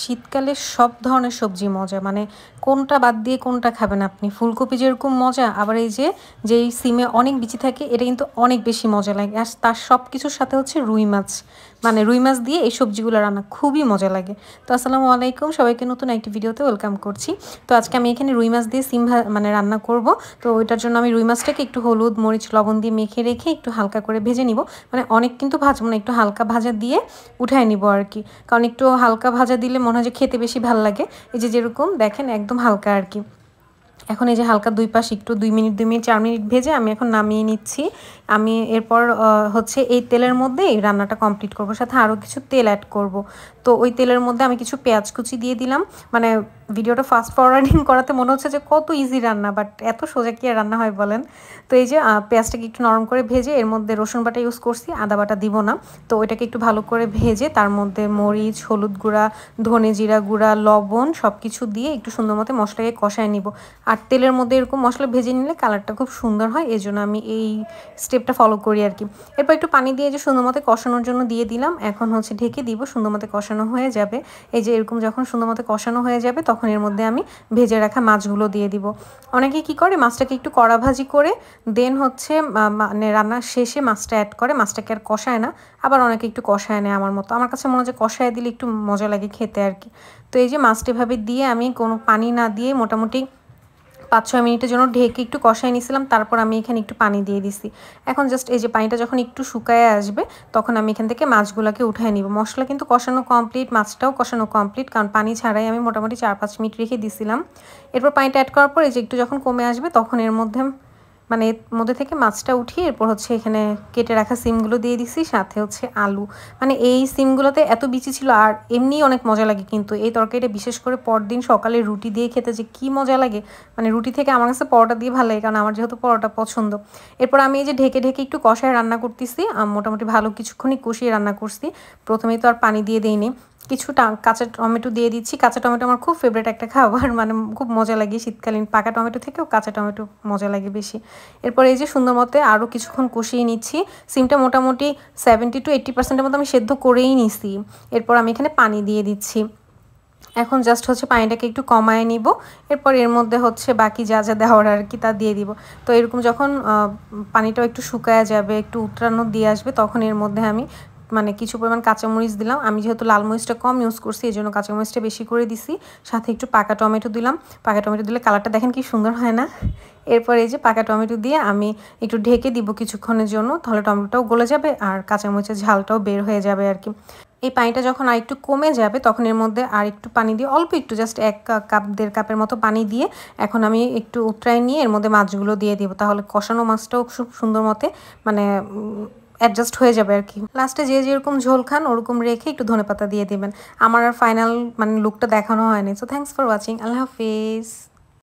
শীতকালে সব ধরনের সবজি মজা মানে কোনটা বাদ দিয়ে কোনটা খাবেন আপনি ফুলকপি যেরকম মজা আবার এই যে যেই সিমে অনেক বিচি থাকে এটা কিন্তু অনেক বেশি মজা লাগে আর তার সব কিছুর সাথে হচ্ছে রুই মাছ মানে রুই মাছ দিয়ে এই সবজিগুলো রান্না খুবই মজা লাগে তো আসসালামু আলাইকুম সবাইকে নতুন একটি ভিডিওতে ওয়েলকাম করছি তো আজকে আমি এখানে রুই মাছ দিয়ে সিম মানে রান্না করব তো ওইটার জন্য আমি রুই মাছটাকে একটু হলুদ মরিচ লবণ দিয়ে মেখে রেখে একটু হালকা করে ভেজে নিব মানে অনেক কিন্তু ভাজবো না মানে একটু হালকা ভাজা দিয়ে উঠায় নিব আর কি কারণ একটু হালকা ভাজা দিলে মনে হয় যে খেতে বেশি ভাল লাগে এই যে যেরকম দেখেন একদম একদম হালকা আর কি এখন এই যে হালকা দুই পাশ একটু দুই মিনিট দুই মিনিট চার মিনিট ভেজে আমি এখন নামিয়ে নিচ্ছি আমি এরপর হচ্ছে এই তেলের মধ্যে রান্নাটা কমপ্লিট করব সাথে আরও কিছু তেল অ্যাড করব তো ওই তেলের মধ্যে আমি কিছু পেঁয়াজ কুচি দিয়ে দিলাম মানে ভিডিওটা ফাস্ট ফরওয়ার্ডিং করাতে মনে হচ্ছে যে কত ইজি রান্না বাট এত সোজা কি রান্না হয় বলেন তো এই যে পেঁয়াজটাকে একটু নরম করে ভেজে এর মধ্যে রসুন বাটা ইউজ করছি আদা বাটা দিব না তো ওইটাকে একটু ভালো করে ভেজে তার মধ্যে মরিচ হলুদ গুঁড়া ধনে জিরা গুঁড়া লবণ সব কিছু দিয়ে একটু সুন্দর মতো মশলাকে কষায় নিব আর তেলের মধ্যে এরকম মশলা ভেজে নিলে কালারটা খুব সুন্দর হয় এই জন্য আমি এই স্টেপটা ফলো করি আর কি এরপর একটু পানি দিয়ে যে সুন্দর মতো কষানোর জন্য দিয়ে দিলাম এখন হচ্ছে ঢেকে দিব সুন্দর মতো কষানো হয়ে যাবে এই যে এরকম যখন সুন্দর মতো কষানো হয়ে যাবে তখন এর মধ্যে আমি ভেজে রাখা মাছগুলো দিয়ে দিব অনেকে কি করে মাছটাকে একটু কড়া ভাজি করে দেন হচ্ছে মানে রান্নার শেষে মাছটা অ্যাড করে মাছটাকে আর কষায় না আবার অনেকে একটু কষায় নেয় আমার মতো আমার কাছে মনে হয় যে কষায় দিলে একটু মজা লাগে খেতে আর কি তো এই যে মাছটা এভাবে দিয়ে আমি কোনো পানি না দিয়ে মোটামুটি পাঁচ ছয় মিনিটের জন্য ঢেকে একটু কষাই নিয়েছিলাম তারপর আমি এখানে একটু পানি দিয়ে দিছি এখন জাস্ট এই যে পানিটা যখন একটু শুকায় আসবে তখন আমি এখান থেকে মাছগুলোকে উঠায় নিব মশলা কিন্তু কষানো কমপ্লিট মাছটাও কষানো কমপ্লিট কারণ পানি ছাড়াই আমি মোটামুটি চার পাঁচ মিনিট রেখে দিছিলাম এরপর পানিটা অ্যাড করার পর এই যে একটু যখন কমে আসবে তখন এর মধ্যে মানে মধ্যে থেকে মাছটা উঠিয়ে এরপর হচ্ছে এখানে কেটে রাখা সিমগুলো দিয়ে দিছি সাথে হচ্ছে আলু মানে এই সিমগুলোতে এত বিচি ছিল আর এমনি অনেক মজা লাগে কিন্তু এই তরকারিটা বিশেষ করে পরদিন সকালে রুটি দিয়ে খেতে যে কি মজা লাগে মানে রুটি থেকে আমার কাছে পরোটা দিয়ে ভালো লাগে কারণ আমার যেহেতু পরোটা পছন্দ এরপর আমি এই যে ঢেকে ঢেকে একটু কষায় রান্না করতেছি মোটামুটি ভালো কিছুক্ষণই কষিয়ে রান্না করছি প্রথমেই তো আর পানি দিয়ে দিইনি কিছু কাঁচা টমেটো দিয়ে দিচ্ছি কাঁচা টমেটো আমার খুব ফেভারিট একটা খাবার মানে খুব মজা লাগে শীতকালীন পাকা টমেটো থেকেও কাঁচা টমেটো মজা লাগে বেশি এরপর এই যে সুন্দর মতে আরও কিছুক্ষণ কষিয়ে নিচ্ছি সিমটা মোটামুটি সেভেন্টি টু এইট্টি পার্সেন্টের মতো আমি সেদ্ধ করেই নিছি এরপর আমি এখানে পানি দিয়ে দিচ্ছি এখন জাস্ট হচ্ছে পানিটাকে একটু কমায় নিব এরপর এর মধ্যে হচ্ছে বাকি যা যা দেওয়ার আর কি তা দিয়ে দিব তো এরকম যখন পানিটাও একটু শুকায় যাবে একটু উত্তরাণ দিয়ে আসবে তখন এর মধ্যে আমি মানে কিছু পরিমাণ কাঁচামরিচ দিলাম আমি যেহেতু লাল মরিচটা কম ইউজ করছি এই জন্য কাঁচামরিচটা বেশি করে দিছি সাথে একটু পাকা টমেটো দিলাম পাকা টমেটো দিলে কালারটা দেখেন কি সুন্দর হয় না এরপর এই যে পাকা টমেটো দিয়ে আমি একটু ঢেকে দিব কিছুক্ষণের জন্য তাহলে টমেটোটাও গলে যাবে আর কাঁচামরিচের ঝালটাও বের হয়ে যাবে আর কি এই পানিটা যখন আর একটু কমে যাবে তখন এর মধ্যে আর একটু পানি দিয়ে অল্প একটু জাস্ট এক কাপ দেড় কাপের মতো পানি দিয়ে এখন আমি একটু উতরায় নিয়ে এর মধ্যে মাছগুলো দিয়ে দিব তাহলে কষানো মাছটাও খুব সুন্দর মতে মানে অ্যাডজাস্ট হয়ে যাবে আর কি লাস্টে যে যেরকম ঝোল খান ওরকম রেখে একটু ধনে পাতা দিয়ে দেবেন আমার আর ফাইনাল মানে লুকটা দেখানো হয়নি সো থ্যাংকস ফর ওয়াচিং আল্লাহ হাফিজ